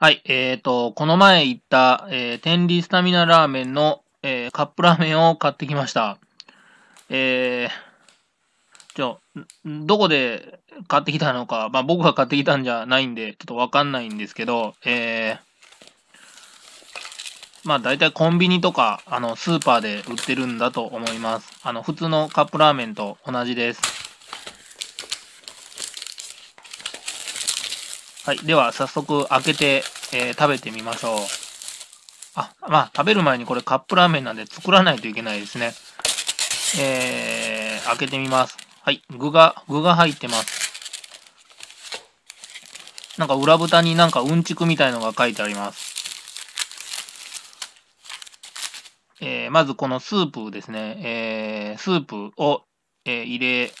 はい、えっ、ー、と、この前行った、えー、天理スタミナラーメンの、えー、カップラーメンを買ってきました。えー、ちょ、どこで買ってきたのか、まあ僕が買ってきたんじゃないんで、ちょっとわかんないんですけど、えー、まあ大体コンビニとか、あの、スーパーで売ってるんだと思います。あの、普通のカップラーメンと同じです。はい。では、早速開けて、えー、食べてみましょう。あ、まあ、食べる前にこれカップラーメンなんで作らないといけないですね。えー、開けてみます。はい。具が、具が入ってます。なんか裏蓋になんかうんちくみたいのが書いてあります。えー、まずこのスープですね。えー、スープを、えー、入れ、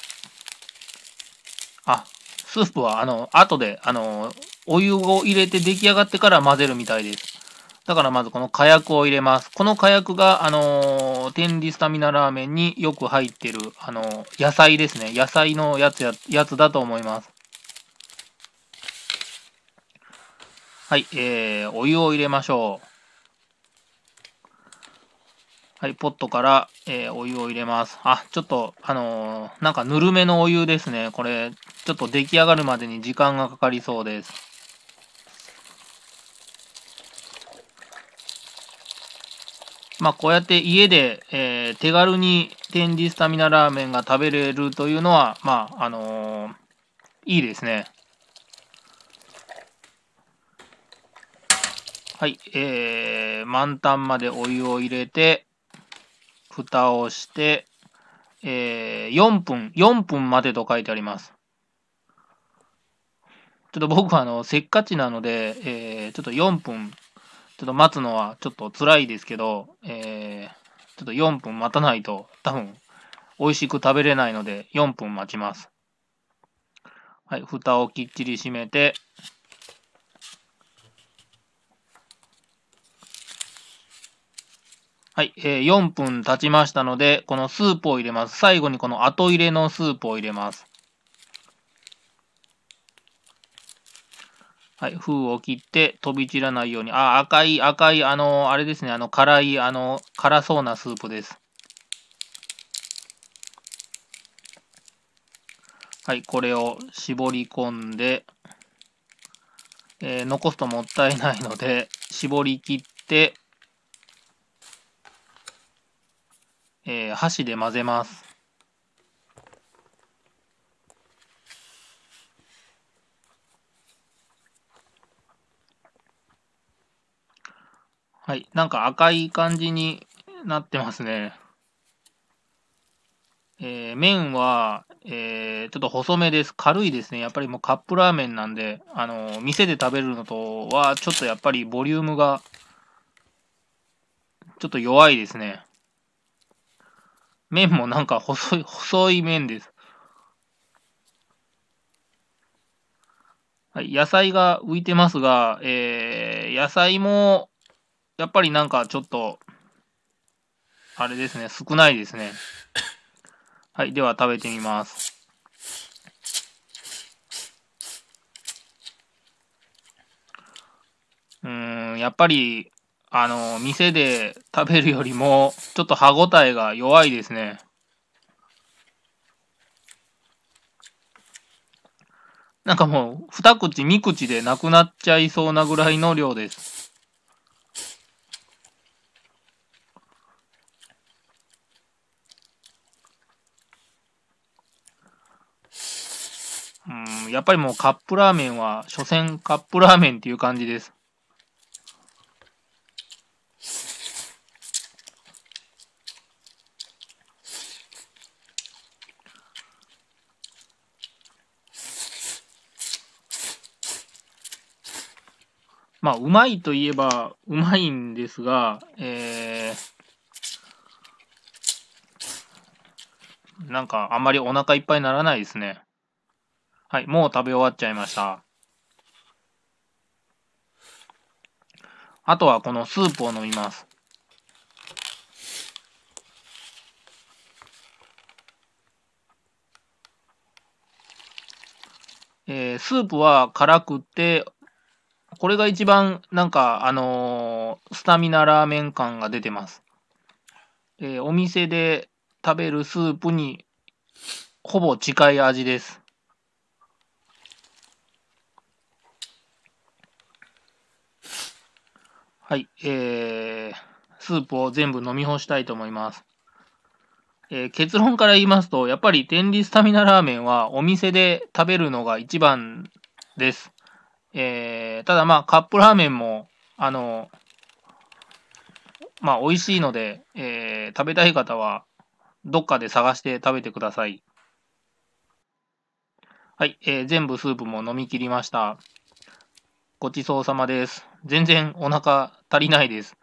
あ、スープは、あの、後で、あの、お湯を入れて出来上がってから混ぜるみたいです。だからまずこの火薬を入れます。この火薬が、あのー、天理スタミナラーメンによく入ってる、あのー、野菜ですね。野菜のやつや、やつだと思います。はい、えー、お湯を入れましょう。はい、ポットから、えー、お湯を入れます。あ、ちょっと、あのー、なんかぬるめのお湯ですね。これ、ちょっと出来上がるまでに時間がかかりそうです。まあ、こうやって家で、えー、手軽に展示スタミナラーメンが食べれるというのは、まあ、あのー、いいですね。はい、えー、満タンまでお湯を入れて、蓋をして、えー、4分、4分までと書いてあります。ちょっと僕はあの、せっかちなので、えー、ちょっと4分、ちょっと待つのはちょっと辛いですけど、えー、ちょっと4分待たないと多分美味しく食べれないので4分待ちます。はい、蓋をきっちり閉めて、はい、えー、4分経ちましたので、このスープを入れます。最後にこの後入れのスープを入れます。はい、封を切って飛び散らないように。あ、赤い、赤い、あの、あれですね、あの、辛い、あの、辛そうなスープです。はい、これを絞り込んで、えー、残すともったいないので、絞り切って、えー、箸で混ぜます。はい、なんか赤い感じになってますね。えー、麺は、えー、ちょっと細めです。軽いですね。やっぱりもうカップラーメンなんで、あのー、店で食べるのとは、ちょっとやっぱりボリュームが、ちょっと弱いですね。麺もなんか細い、細い麺です。はい、野菜が浮いてますが、えー、野菜も、やっぱりなんかちょっと、あれですね、少ないですね。はい、では食べてみます。うん、やっぱり、あの、店で食べるよりも、ちょっと歯ごたえが弱いですね。なんかもう、二口、三口でなくなっちゃいそうなぐらいの量です。うん、やっぱりもうカップラーメンは、所詮カップラーメンっていう感じです。まあ、うまいといえばうまいんですが、えー、なんかあんまりお腹いっぱいにならないですね。はい、もう食べ終わっちゃいました。あとはこのスープを飲みます。えー、スープは辛くてこれが一番、なんか、あのースタミナラーメン感が出てます。えーお店で食べるスープに、ほぼ近い味です。はい、えー、スープを全部飲み干したいと思います。えー結論から言いますと、やっぱり天理スタミナラーメンはお店で食べるのが一番です。えー、ただまあカップラーメンも、あの、まあ美味しいので、えー、食べたい方はどっかで探して食べてください。はい、えー、全部スープも飲み切りました。ごちそうさまです。全然お腹足りないです。